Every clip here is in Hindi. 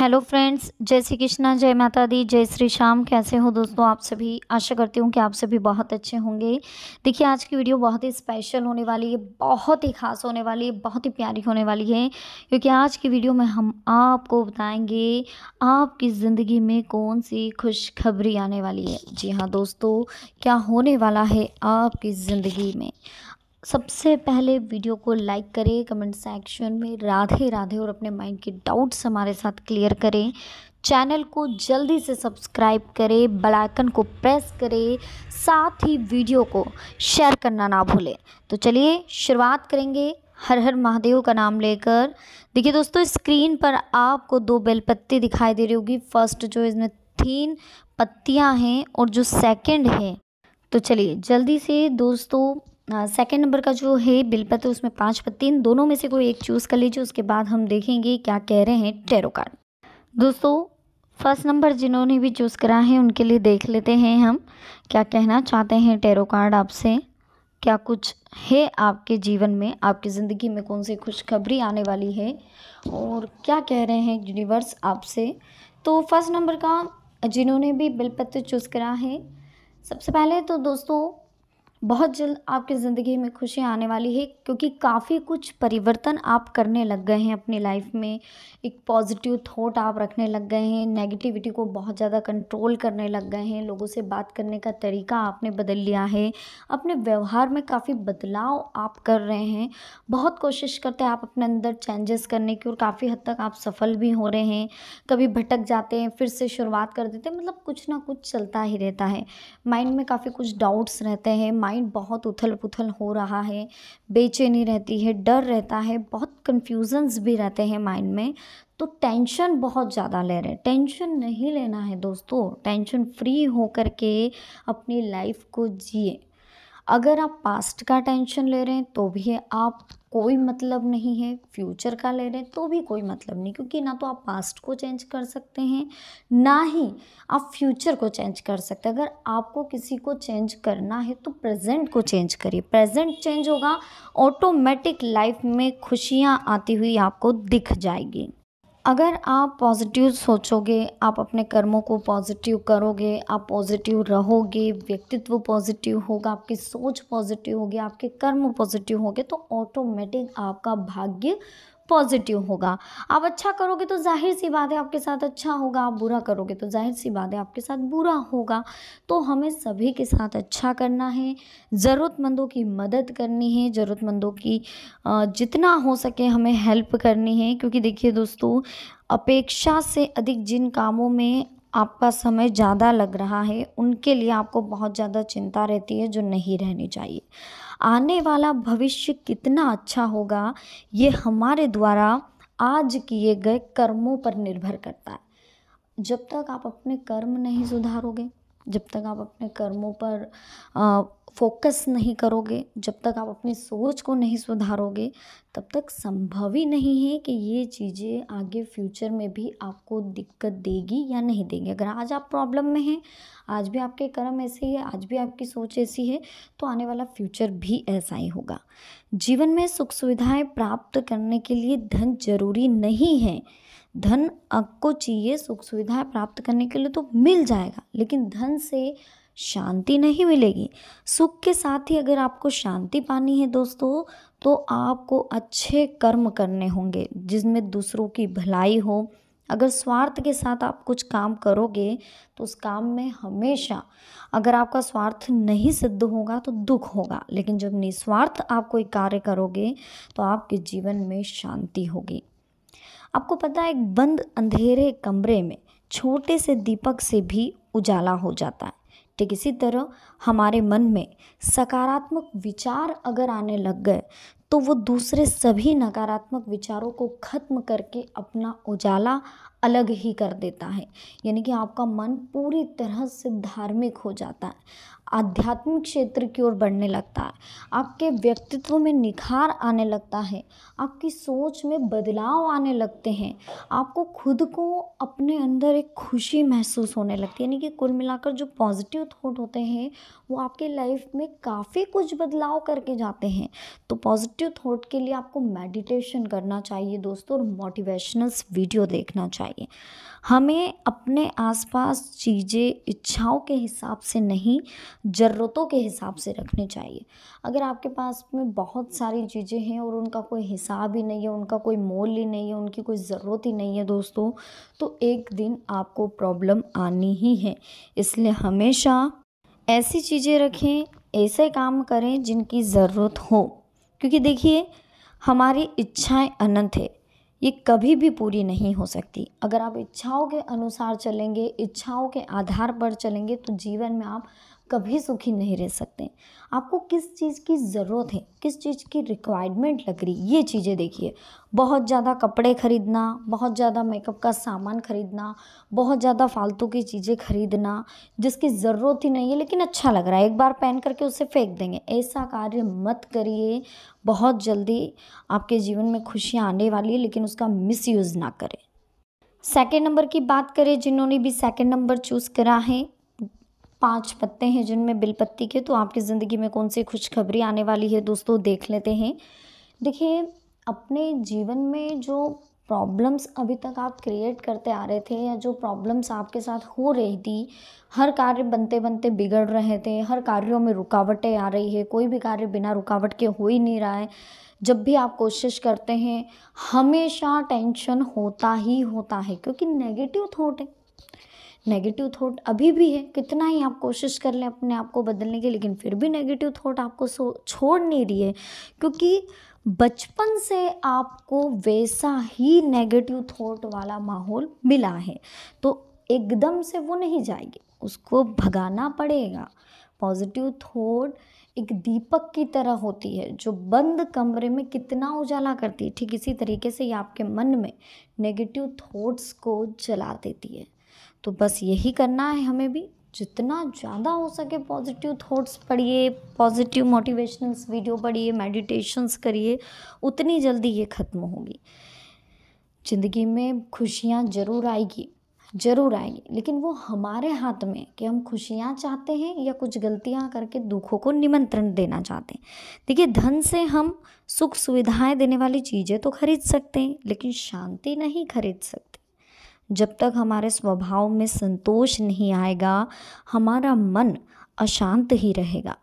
हेलो फ्रेंड्स जय श्री कृष्णा जय माता दी जय श्री श्याम कैसे हो दोस्तों आप सभी आशा करती हूँ कि आप सभी बहुत अच्छे होंगे देखिए आज की वीडियो बहुत ही स्पेशल होने वाली है बहुत ही खास होने वाली है बहुत ही प्यारी होने वाली है क्योंकि आज की वीडियो में हम आपको बताएंगे आपकी ज़िंदगी में कौन सी खुशखबरी आने वाली है जी हाँ दोस्तों क्या होने वाला है आपकी ज़िंदगी में सबसे पहले वीडियो को लाइक करें कमेंट सेक्शन में राधे राधे और अपने माइंड के डाउट्स हमारे साथ क्लियर करें चैनल को जल्दी से सब्सक्राइब करें बेल आइकन को प्रेस करें साथ ही वीडियो को शेयर करना ना भूलें तो चलिए शुरुआत करेंगे हर हर महादेव का नाम लेकर देखिए दोस्तों स्क्रीन पर आपको दो बेलपत्ती दिखाई दे रही होगी फर्स्ट जो इसमें तीन पत्तियाँ हैं और जो सेकेंड है तो चलिए जल्दी से दोस्तों सेकेंड नंबर का जो है बिलपत्र उसमें पाँच पत्ती इन दोनों में से कोई एक चूज़ कर लीजिए उसके बाद हम देखेंगे क्या कह रहे हैं टेरो कार्ड दोस्तों फर्स्ट नंबर जिन्होंने भी चूज़ करा है उनके लिए देख लेते हैं हम क्या कहना चाहते हैं टेरो कार्ड आपसे क्या कुछ है आपके जीवन में आपकी ज़िंदगी में कौन सी खुशखबरी आने वाली है और क्या कह रहे हैं यूनिवर्स आपसे तो फर्स्ट नंबर का जिन्होंने भी बिलपत्र चूज़ करा है सबसे पहले तो दोस्तों बहुत जल्द आपकी ज़िंदगी में खुशी आने वाली है क्योंकि काफ़ी कुछ परिवर्तन आप करने लग गए हैं अपनी लाइफ में एक पॉजिटिव थॉट आप रखने लग गए हैं नेगेटिविटी को बहुत ज़्यादा कंट्रोल करने लग गए हैं लोगों से बात करने का तरीका आपने बदल लिया है अपने व्यवहार में काफ़ी बदलाव आप कर रहे हैं बहुत कोशिश करते हैं आप अपने अंदर चेंजेस करने की और काफ़ी हद तक आप सफल भी हो रहे हैं कभी भटक जाते हैं फिर से शुरुआत कर देते हैं मतलब कुछ ना कुछ चलता ही रहता है माइंड में काफ़ी कुछ डाउट्स रहते हैं माइंड बहुत उथल पुथल हो रहा है बेचैनी रहती है डर रहता है बहुत कन्फ्यूजन्स भी रहते हैं माइंड में तो टेंशन बहुत ज़्यादा ले रहे हैं टेंशन नहीं लेना है दोस्तों टेंशन फ्री हो कर के अपनी लाइफ को जिए अगर आप पास्ट का टेंशन ले रहे हैं तो भी आप कोई मतलब नहीं है फ्यूचर का ले रहे हैं तो भी कोई मतलब नहीं क्योंकि ना तो आप पास्ट को चेंज कर सकते हैं ना ही आप फ्यूचर को चेंज कर सकते हैं अगर आपको किसी को चेंज करना है तो प्रेजेंट को चेंज करिए प्रेजेंट चेंज होगा ऑटोमेटिक लाइफ में खुशियाँ आती हुई आपको दिख जाएगी अगर आप पॉजिटिव सोचोगे आप अपने कर्मों को पॉजिटिव करोगे आप पॉजिटिव रहोगे व्यक्तित्व पॉजिटिव होगा आपकी सोच पॉजिटिव होगी आपके कर्म पॉजिटिव होंगे तो ऑटोमेटिक आपका भाग्य पॉजिटिव होगा आप अच्छा करोगे तो जाहिर सी बात है आपके साथ अच्छा होगा आप बुरा करोगे तो जाहिर सी बात है आपके साथ बुरा होगा तो हमें सभी के साथ अच्छा करना है ज़रूरतमंदों की मदद करनी है ज़रूरतमंदों की जितना हो सके हमें हेल्प करनी है क्योंकि देखिए दोस्तों अपेक्षा से अधिक जिन कामों में आपका समय ज़्यादा लग रहा है उनके लिए आपको बहुत ज़्यादा चिंता रहती है जो नहीं रहनी चाहिए आने वाला भविष्य कितना अच्छा होगा ये हमारे द्वारा आज किए गए कर्मों पर निर्भर करता है जब तक आप अपने कर्म नहीं सुधारोगे जब तक आप अपने कर्मों पर फोकस नहीं करोगे जब तक आप अपनी सोच को नहीं सुधारोगे तब तक संभव ही नहीं है कि ये चीज़ें आगे फ्यूचर में भी आपको दिक्कत देगी या नहीं देगी अगर आज आप प्रॉब्लम में हैं आज भी आपके कर्म ऐसे ही है आज भी आपकी सोच ऐसी है तो आने वाला फ्यूचर भी ऐसा ही होगा जीवन में सुख सुविधाएं प्राप्त करने के लिए धन जरूरी नहीं है धन आपको चाहिए सुख सुविधाएं प्राप्त करने के लिए तो मिल जाएगा लेकिन धन से शांति नहीं मिलेगी सुख के साथ ही अगर आपको शांति पानी है दोस्तों तो आपको अच्छे कर्म करने होंगे जिसमें दूसरों की भलाई हो अगर स्वार्थ के साथ आप कुछ काम करोगे तो उस काम में हमेशा अगर आपका स्वार्थ नहीं सिद्ध होगा तो दुख होगा लेकिन जब निस्वार्थ आप कोई कार्य करोगे तो आपके जीवन में शांति होगी आपको पता है एक बंद अंधेरे कमरे में छोटे से दीपक से भी उजाला हो जाता है ठीक इसी तरह हमारे मन में सकारात्मक विचार अगर आने लग गए तो वो दूसरे सभी नकारात्मक विचारों को खत्म करके अपना उजाला अलग ही कर देता है यानी कि आपका मन पूरी तरह से धार्मिक हो जाता है आध्यात्मिक क्षेत्र की ओर बढ़ने लगता है आपके व्यक्तित्व में निखार आने लगता है आपकी सोच में बदलाव आने लगते हैं आपको खुद को अपने अंदर एक खुशी महसूस होने लगती है यानी कि कुल मिलाकर जो पॉजिटिव थॉट होते हैं वो आपके लाइफ में काफ़ी कुछ बदलाव करके जाते हैं तो पॉजिटिव थॉट के लिए आपको मेडिटेशन करना चाहिए दोस्तों और मोटिवेशनल्स वीडियो देखना चाहिए चाहिए हमें अपने आसपास चीज़ें इच्छाओं के हिसाब से नहीं ज़रूरतों के हिसाब से रखनी चाहिए अगर आपके पास में बहुत सारी चीज़ें हैं और उनका कोई हिसाब ही नहीं है उनका कोई मोल ही नहीं है उनकी कोई ज़रूरत ही नहीं है दोस्तों तो एक दिन आपको प्रॉब्लम आनी ही है इसलिए हमेशा ऐसी चीज़ें रखें ऐसे काम करें जिनकी ज़रूरत हो क्योंकि देखिए हमारी इच्छाएं अनंत है ये कभी भी पूरी नहीं हो सकती अगर आप इच्छाओं के अनुसार चलेंगे इच्छाओं के आधार पर चलेंगे तो जीवन में आप कभी सुखी नहीं रह सकते आपको किस चीज़ की ज़रूरत है किस चीज़ की रिक्वायरमेंट लग रही ये चीज़ें देखिए बहुत ज़्यादा कपड़े खरीदना बहुत ज़्यादा मेकअप का सामान खरीदना बहुत ज़्यादा फालतू की चीज़ें खरीदना जिसकी ज़रूरत ही नहीं है लेकिन अच्छा लग रहा है एक बार पहन करके उसे फेंक देंगे ऐसा कार्य मत करिए बहुत जल्दी आपके जीवन में खुशियाँ आने वाली है लेकिन उसका मिस ना करें सेकेंड नंबर की बात करें जिन्होंने भी सेकेंड नंबर चूज़ करा है पाँच पत्ते हैं जिनमें बिलपत्ती के तो आपकी ज़िंदगी में कौन सी खुशखबरी आने वाली है दोस्तों देख लेते हैं देखिए अपने जीवन में जो प्रॉब्लम्स अभी तक आप क्रिएट करते आ रहे थे या जो प्रॉब्लम्स आपके साथ हो रही थी हर कार्य बनते बनते बिगड़ रहे थे हर कार्यों में रुकावटें आ रही है कोई भी कार्य बिना रुकावट के हो ही नहीं रहा है जब भी आप कोशिश करते हैं हमेशा टेंशन होता ही होता है क्योंकि नेगेटिव थॉट है नेगेटिव थॉट अभी भी है कितना ही आप कोशिश कर लें अपने आप को बदलने की लेकिन फिर भी नेगेटिव थॉट आपको छोड़ नहीं रही है क्योंकि बचपन से आपको वैसा ही नेगेटिव थॉट वाला माहौल मिला है तो एकदम से वो नहीं जाएगी उसको भगाना पड़ेगा पॉजिटिव थॉट एक दीपक की तरह होती है जो बंद कमरे में कितना उजाला करती है ठीक इसी तरीके से ये आपके मन में नेगेटिव थॉट्स को जला देती है तो बस यही करना है हमें भी जितना ज़्यादा हो सके पॉजिटिव थॉट्स पढ़िए पॉजिटिव मोटिवेशनल्स वीडियो पढ़िए मेडिटेशंस करिए उतनी जल्दी ये ख़त्म होगी ज़िंदगी में खुशियाँ ज़रूर आएगी ज़रूर आएगी लेकिन वो हमारे हाथ में कि हम खुशियाँ चाहते हैं या कुछ गलतियाँ करके दुखों को निमंत्रण देना चाहते हैं देखिए धन से हम सुख सुविधाएं देने वाली चीज़ें तो खरीद सकते हैं लेकिन शांति नहीं खरीद सकते जब तक हमारे स्वभाव में संतोष नहीं आएगा हमारा मन अशांत ही रहेगा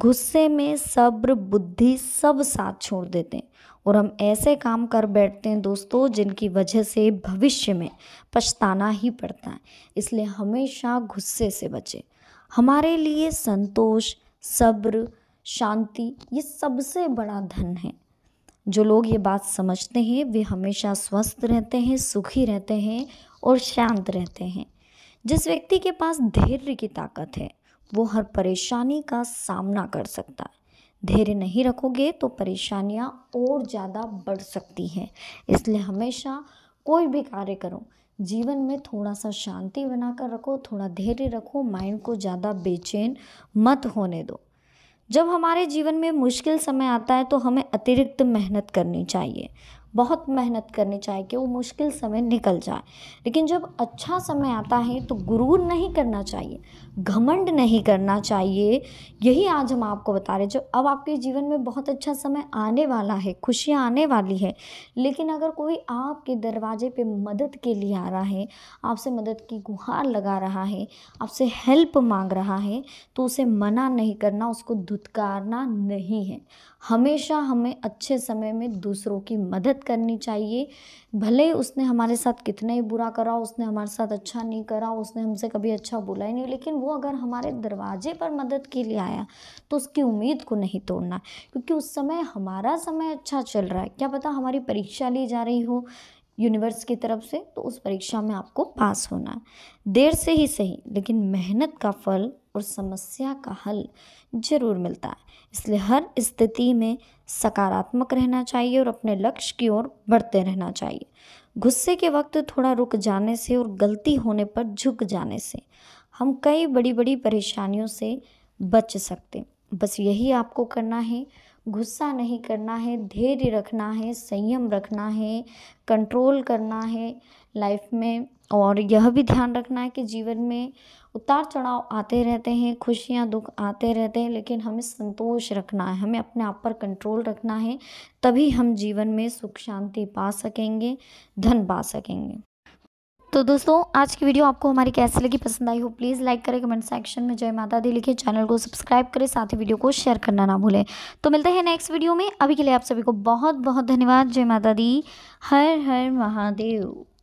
गुस्से में सब्र बुद्धि सब साथ छोड़ देते हैं और हम ऐसे काम कर बैठते हैं दोस्तों जिनकी वजह से भविष्य में पछताना ही पड़ता है इसलिए हमेशा गुस्से से बचे हमारे लिए संतोष सब्र शांति ये सबसे बड़ा धन है जो लोग ये बात समझते हैं वे हमेशा स्वस्थ रहते हैं सुखी रहते हैं और शांत रहते हैं जिस व्यक्ति के पास धैर्य की ताकत है वो हर परेशानी का सामना कर सकता है धैर्य नहीं रखोगे तो परेशानियाँ और ज़्यादा बढ़ सकती हैं इसलिए हमेशा कोई भी कार्य करो जीवन में थोड़ा सा शांति बनाकर रखो थोड़ा धैर्य रखो माइंड को ज़्यादा बेचैन मत होने दो जब हमारे जीवन में मुश्किल समय आता है तो हमें अतिरिक्त मेहनत करनी चाहिए बहुत मेहनत करनी चाहिए कि वो मुश्किल समय निकल जाए लेकिन जब अच्छा समय आता है तो गुरूर नहीं करना चाहिए घमंड नहीं करना चाहिए यही आज हम आपको बता रहे जो अब आपके जीवन में बहुत अच्छा समय आने वाला है खुशियाँ आने वाली है लेकिन अगर कोई आपके दरवाजे पे मदद के लिए आ रहा है आपसे मदद की गुहार लगा रहा है आपसे हेल्प मांग रहा है तो उसे मना नहीं करना उसको धुतकारना नहीं है हमेशा हमें अच्छे समय में दूसरों की मदद मदद करनी चाहिए भले ही उसने हमारे साथ कितना ही बुरा करा उसने हमारे साथ अच्छा नहीं करा उसने हमसे कभी अच्छा बोला ही नहीं लेकिन वो अगर हमारे दरवाजे पर मदद के लिए आया तो उसकी उम्मीद को नहीं तोड़ना क्योंकि उस समय हमारा समय अच्छा चल रहा है क्या पता हमारी परीक्षा ली जा रही हो यूनिवर्स की तरफ से तो उस परीक्षा में आपको पास होना है देर से ही सही लेकिन मेहनत का फल और समस्या का हल ज़रूर मिलता है इसलिए हर स्थिति में सकारात्मक रहना चाहिए और अपने लक्ष्य की ओर बढ़ते रहना चाहिए गुस्से के वक्त थोड़ा रुक जाने से और गलती होने पर झुक जाने से हम कई बड़ी बड़ी परेशानियों से बच सकते हैं बस यही आपको करना है गुस्सा नहीं करना है धैर्य रखना है संयम रखना है कंट्रोल करना है लाइफ में और यह भी ध्यान रखना है कि जीवन में उतार चढ़ाव आते रहते हैं खुशियाँ दुख आते रहते हैं लेकिन हमें संतोष रखना है हमें अपने आप पर कंट्रोल रखना है तभी हम जीवन में सुख शांति पा सकेंगे धन पा सकेंगे तो दोस्तों आज की वीडियो आपको हमारी कैसी लगी पसंद आई हो प्लीज़ लाइक करें कमेंट सेक्शन में जय माता दी लिखे चैनल को सब्सक्राइब करें साथ ही वीडियो को शेयर करना ना भूलें तो मिलते हैं नेक्स्ट वीडियो में अभी के लिए आप सभी को बहुत बहुत धन्यवाद जय माता दी हर हर महादेव